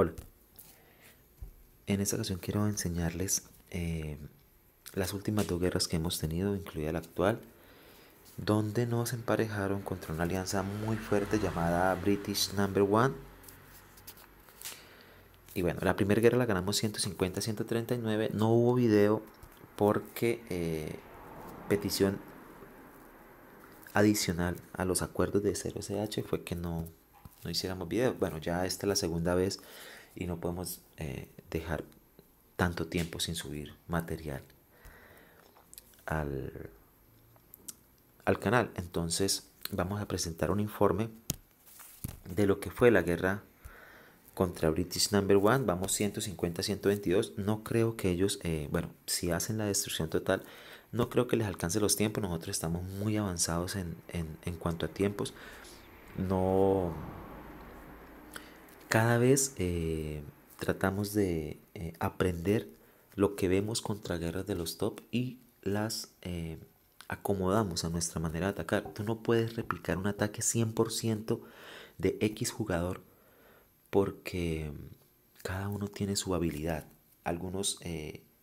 Hola. En esta ocasión quiero enseñarles eh, las últimas dos guerras que hemos tenido, incluida la actual, donde nos emparejaron contra una alianza muy fuerte llamada British Number One. Y bueno, la primera guerra la ganamos 150-139. No hubo video porque eh, petición adicional a los acuerdos de 0CH fue que no no hiciéramos video. Bueno, ya esta es la segunda vez y no podemos eh, dejar tanto tiempo sin subir material al, al canal. Entonces vamos a presentar un informe de lo que fue la guerra contra British Number One. Vamos 150-122. No creo que ellos, eh, bueno, si hacen la destrucción total, no creo que les alcance los tiempos. Nosotros estamos muy avanzados en, en cuanto a tiempos. No, cada vez eh, tratamos de eh, aprender lo que vemos contra guerras de los top y las eh, acomodamos a nuestra manera de atacar. Tú no puedes replicar un ataque 100% de X jugador porque cada uno tiene su habilidad. Algunos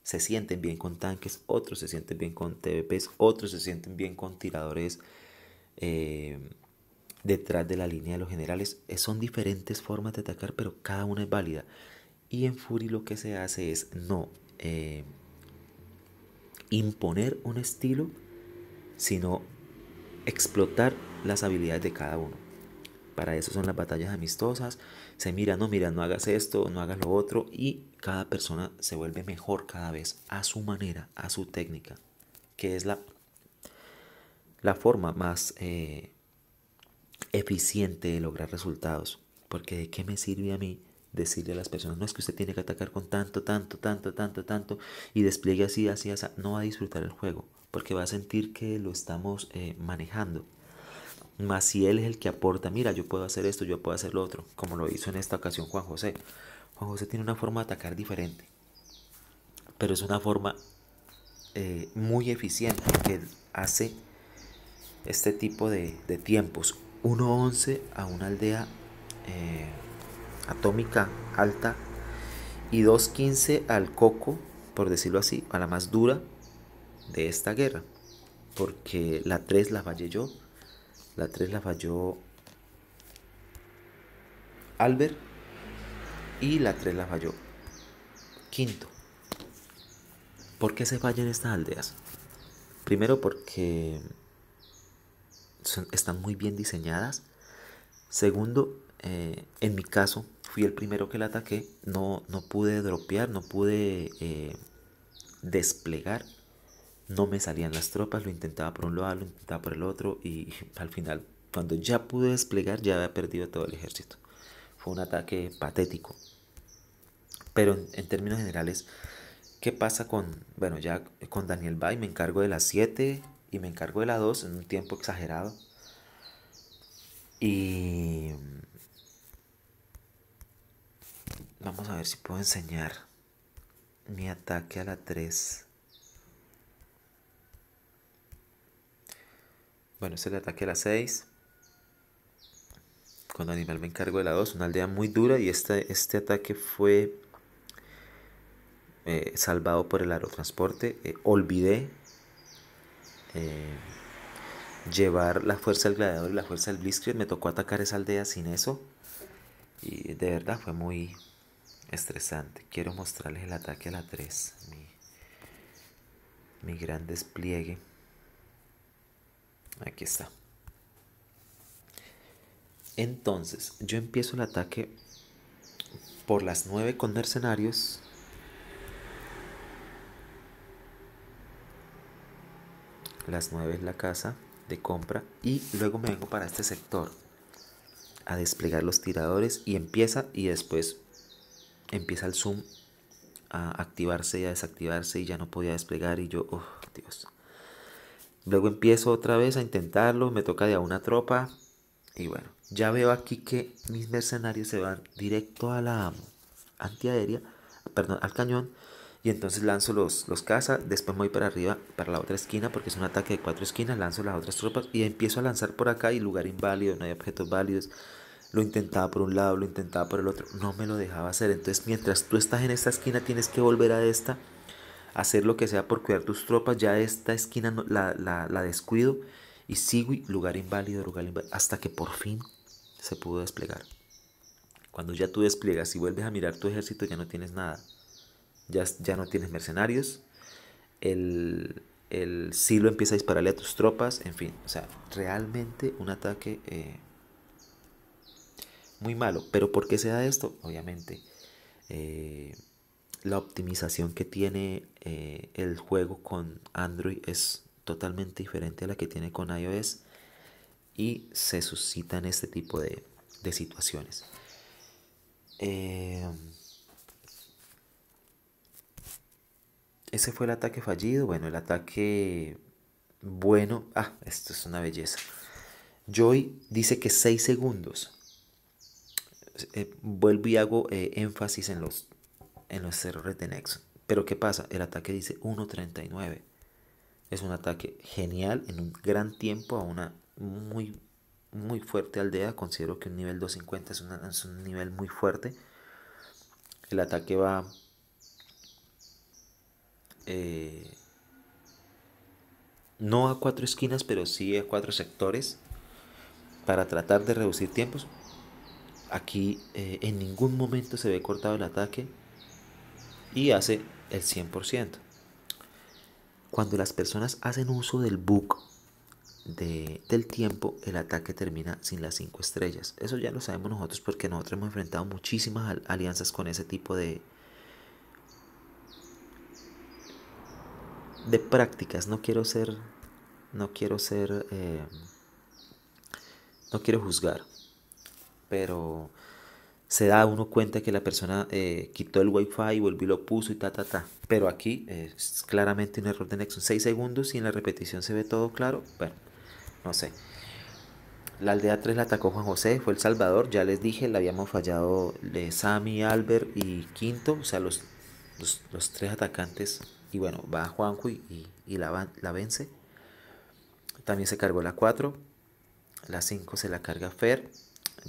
se sienten bien con tanques, otros se sienten bien con TBPs, otros se sienten bien con tiradores detrás de la línea de los generales. Eh, son diferentes formas de atacar, pero cada una es válida. Y en Fury lo que se hace es no eh, imponer un estilo, sino explotar las habilidades de cada uno. Para eso son las batallas amistosas. Se mira, no, mira, no hagas esto, no hagas lo otro. Y cada persona se vuelve mejor cada vez a su manera, a su técnica, que es la, la forma más eh, eficiente de lograr resultados. Porque de qué me sirve a mí decirle a las personas, no es que usted tiene que atacar con tanto, tanto, tanto, tanto, tanto, y despliegue así, así, así, no va a disfrutar el juego, porque va a sentir que lo estamos eh, manejando. Más si él es el que aporta, mira, yo puedo hacer esto, yo puedo hacer lo otro, como lo hizo en esta ocasión Juan José. Juan José tiene una forma de atacar diferente, pero es una forma eh, muy eficiente que hace este tipo de tiempos 1.11 11 a una aldea eh, atómica alta y 2.15 al coco, por decirlo así, a la más dura de esta guerra. Porque la 3 la fallé yo, la 3 la falló Albert y la 3 la falló. Quinto, ¿por qué se fallan estas aldeas? Primero porque están muy bien diseñadas. Segundo, eh, en mi caso, fui el primero que la ataqué, no, no pude dropear, no pude eh, desplegar, no me salían las tropas, lo intentaba por un lado, lo intentaba por el otro y al final, cuando ya pude desplegar, ya había perdido todo el ejército. Fue un ataque patético. Pero en, términos generales, ¿qué pasa con, bueno, ya con Daniel Bay? Me encargo de las 7, y me encargo de la 2. en un tiempo exagerado. Y vamos a ver si puedo enseñar mi ataque a la 3. Bueno, es el ataque a la 6. Cuando Animal me encargo de la 2, una aldea muy dura y este, este ataque fue eh, salvado por el aerotransporte. Eh, olvidé eh, llevar la fuerza del gladiador y la fuerza del blitzkrieg. Me tocó atacar esa aldea sin eso. Y de verdad fue muy estresante. Quiero mostrarles el ataque a la 3. Mi, mi gran despliegue. Aquí está. Entonces, yo empiezo el ataque por las 9 con mercenarios las 9 es la casa de compra y luego me vengo para este sector a desplegar los tiradores y empieza y después empieza el zoom a activarse y a desactivarse y ya no podía desplegar y yo, oh Dios. Luego empiezo otra vez a intentarlo, me toca de a una tropa y bueno, ya veo aquí que mis mercenarios se van directo a la antiaérea, perdón, al cañón y entonces lanzo los, los caza, después voy para arriba, para la otra esquina, porque es un ataque de cuatro esquinas, lanzo las otras tropas y empiezo a lanzar por acá y lugar inválido, no hay objetos válidos. Lo intentaba por un lado, lo intentaba por el otro, no me lo dejaba hacer. Entonces mientras tú estás en esta esquina tienes que volver a esta, hacer lo que sea por cuidar tus tropas, ya esta esquina la, la, descuido y sigo y lugar inválido, lugar inválido, hasta que por fin se pudo desplegar. Cuando ya tú despliegas y vuelves a mirar tu ejército ya no tienes nada ya, no tienes mercenarios, el, el silo empieza a dispararle a tus tropas, en fin, o sea, realmente un ataque eh, muy malo. Pero ¿por qué se da esto? Obviamente, eh, la optimización que tiene eh, el juego con Android es totalmente diferente a la que tiene con iOS y se suscitan este tipo de, de situaciones. Eh, ese fue el ataque fallido. Bueno, el ataque bueno. Ah, esto es una belleza. Joy dice que 6 segundos. Eh, vuelvo y hago eh, énfasis en los, en los errores de Nexon. Pero ¿qué pasa? El ataque dice 1.39. Es un ataque genial en un gran tiempo a una muy, muy fuerte aldea. Considero que un nivel 250 es un nivel muy fuerte. El ataque va eh, no a cuatro esquinas, pero sí a cuatro sectores para tratar de reducir tiempos. Aquí eh, en ningún momento se ve cortado el ataque y hace el 100%. Cuando las personas hacen uso del book del tiempo, el ataque termina sin las cinco estrellas. Eso ya lo sabemos nosotros porque nosotros hemos enfrentado muchísimas alianzas con ese tipo de, de prácticas. No quiero ser, no quiero ser, eh, no quiero juzgar, pero se da uno cuenta que la persona eh, quitó el wifi y volvió y lo puso y ta, ta, ta. Pero aquí eh, es claramente un error de nexo, seis segundos y en la repetición se ve todo claro. Bueno, no sé. La aldea 3 la atacó Juan José, fue El Salvador, ya les dije, la habíamos fallado de Sammy Albert y Quinto, o sea, los, los, los tres atacantes y bueno, va Juanjo y, y, la, vence. También se cargó la 4. La 5 se la carga Fer.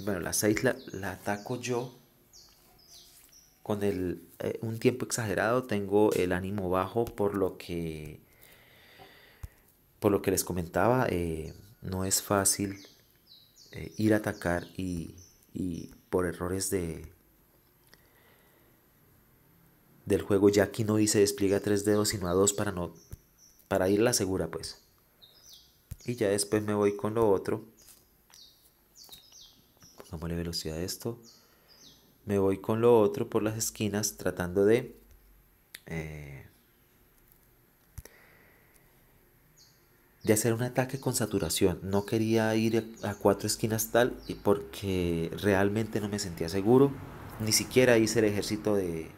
Bueno, la 6 la, ataco yo. Con el, eh, un tiempo exagerado tengo el ánimo bajo por lo que, por lo que les comentaba. Eh, no es fácil eh, ir a atacar y por errores de, del juego, ya aquí no hice despliega a tres dedos sino a dos para no para ir la segura, pues. Y ya después me voy con lo otro. la velocidad a esto. Me voy con lo otro por las esquinas tratando de... Eh, de hacer un ataque con saturación. No quería ir a cuatro esquinas tal Y porque realmente no me sentía seguro. Ni siquiera hice el ejército de,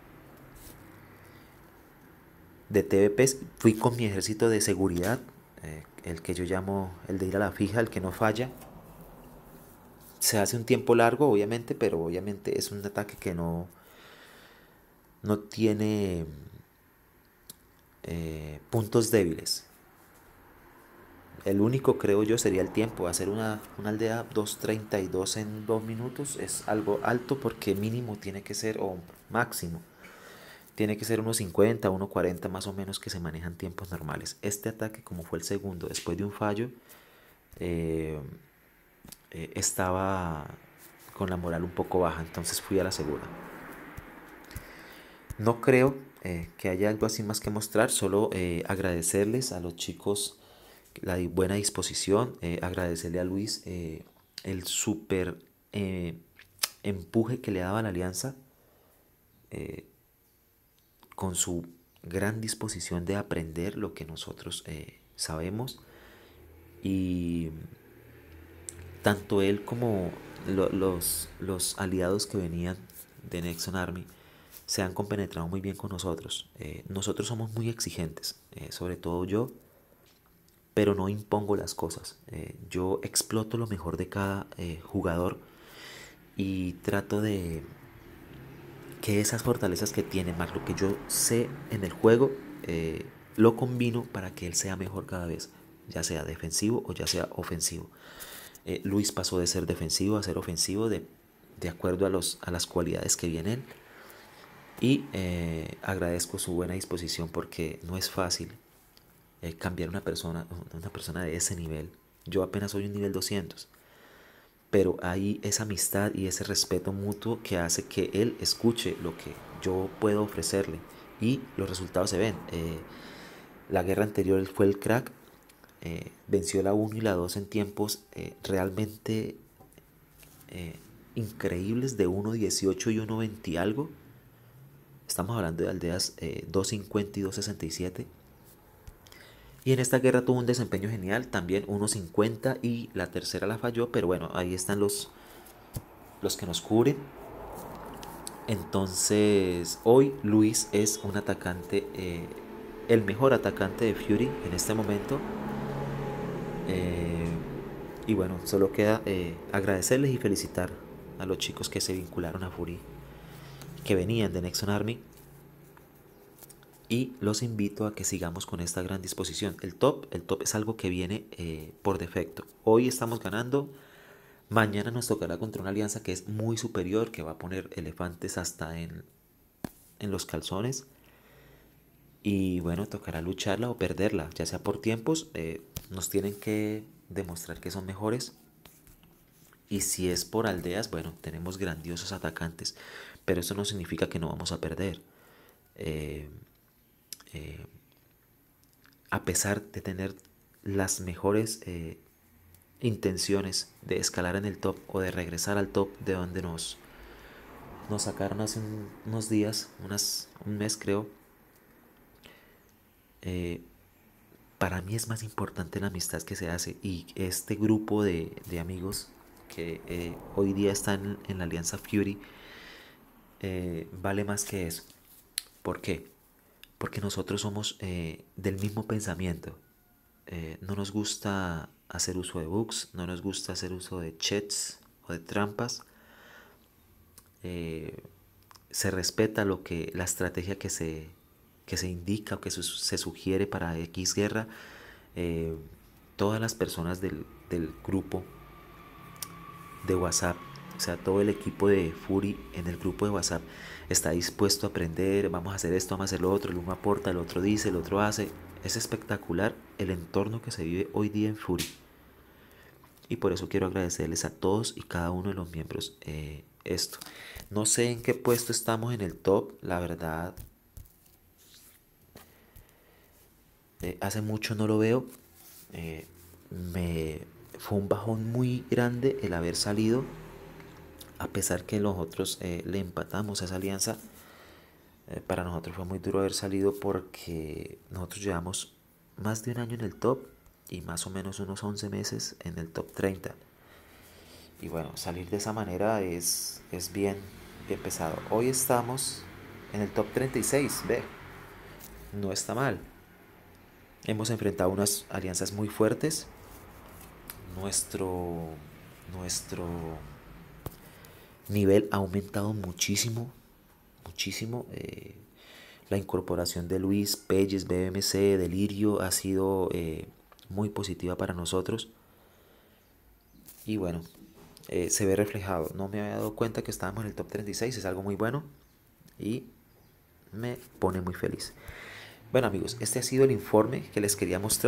de TVP Fui con mi ejército de seguridad, eh, el que yo llamo el de ir a la fija, el que no falla. Se hace un tiempo largo, obviamente, pero obviamente es un ataque que no, no tiene eh, puntos débiles. El único, creo yo, sería el tiempo. Hacer una, una aldea 2.32 en 2 minutos es algo alto porque mínimo tiene que ser, o máximo, tiene que ser unos 50, 1.40 más o menos que se manejan tiempos normales. Este ataque, como fue el segundo, después de un fallo, eh, eh, estaba con la moral un poco baja, entonces fui a la segunda. No creo eh, que haya algo así más que mostrar, solo agradecerles a los chicos la buena disposición, agradecerle a Luis el súper empuje que le daba la alianza con su gran disposición de aprender lo que nosotros eh, sabemos y tanto él como los, aliados que venían de Nexon Army se han compenetrado muy bien con nosotros. Eh, nosotros somos muy exigentes, eh, sobre todo yo, pero no impongo las cosas. yo exploto lo mejor de cada jugador y trato de que esas fortalezas que tiene más lo que yo sé en el juego, eh, lo combino para que él sea mejor cada vez, ya sea defensivo o ya sea ofensivo. Eh, Luis pasó de ser defensivo a ser ofensivo de, acuerdo a, a las cualidades que viene él. Y eh, agradezco su buena disposición porque no es fácil cambiar una persona, una persona de ese nivel. Yo apenas soy un nivel 200 pero hay esa amistad y ese respeto mutuo que hace que él escuche lo que yo puedo ofrecerle y los resultados se ven. Eh, la guerra anterior fue el crack, eh, venció la 1 y la 2 en tiempos eh, realmente increíbles de 1.18 y 1.20 algo. Estamos hablando de aldeas 2.50 y 2.67 y en esta guerra tuvo un desempeño genial, también 1.50 y la tercera la falló, pero bueno, ahí están los, los que nos cubren. Entonces, hoy Luis es un atacante, eh, el mejor atacante de Fury en este momento. Eh, y bueno, solo queda eh, agradecerles y felicitar a los chicos que se vincularon a Fury, que venían de Nexon Army y los invito a que sigamos con esta gran disposición. El top, el top es algo que viene eh, por defecto. Hoy estamos ganando, mañana nos tocará contra una alianza que es muy superior, que va a poner elefantes hasta en, los calzones. Y bueno, tocará lucharla o perderla, ya sea por tiempos, eh, nos tienen que demostrar que son mejores. Y si es por aldeas, bueno, tenemos grandiosos atacantes, pero eso no significa que no vamos a perder. Eh, eh, a pesar de tener las mejores eh, intenciones de escalar en el top o de regresar al top de donde nos, nos sacaron hace unos días, un mes creo, eh, para mí es más importante la amistad que se hace y este grupo de, amigos que hoy día están en, la Alianza Fury vale más que eso. ¿Por qué? porque nosotros somos eh, del mismo pensamiento. Eh, no nos gusta hacer uso de bugs, no nos gusta hacer uso de chats o de trampas. Eh, se respeta lo que la estrategia que se, se indica o que se sugiere para X guerra. todas las personas del grupo de WhatsApp o sea, todo el equipo de Fury en el grupo de WhatsApp está dispuesto a aprender, vamos a hacer esto, vamos a hacer lo otro, el uno aporta, el otro dice, el otro hace. Es espectacular el entorno que se vive hoy día en Fury. Y por eso quiero agradecerles a todos y cada uno de los miembros eh, esto. No sé en qué puesto estamos en el top, la verdad. Eh, hace mucho no lo veo. Eh, me, fue un bajón muy grande el haber salido a pesar que nosotros otros eh, le empatamos a esa alianza, eh, para nosotros fue muy duro haber salido porque nosotros llevamos más de un año en el top y más o menos unos 11 meses en el top 30. Y bueno, salir de esa manera es, es bien, bien pesado. Hoy estamos en el top 36, ve, no está mal. Hemos enfrentado unas alianzas muy fuertes. Nuestro, nuestro nivel ha aumentado muchísimo, muchísimo. Eh, la incorporación de Luis Pelles, BMC, Delirio ha sido eh, muy positiva para nosotros. Y bueno, eh, se ve reflejado. No me había dado cuenta que estábamos en el top 36, es algo muy bueno y me pone muy feliz. Bueno amigos, este ha sido el informe que les quería mostrar.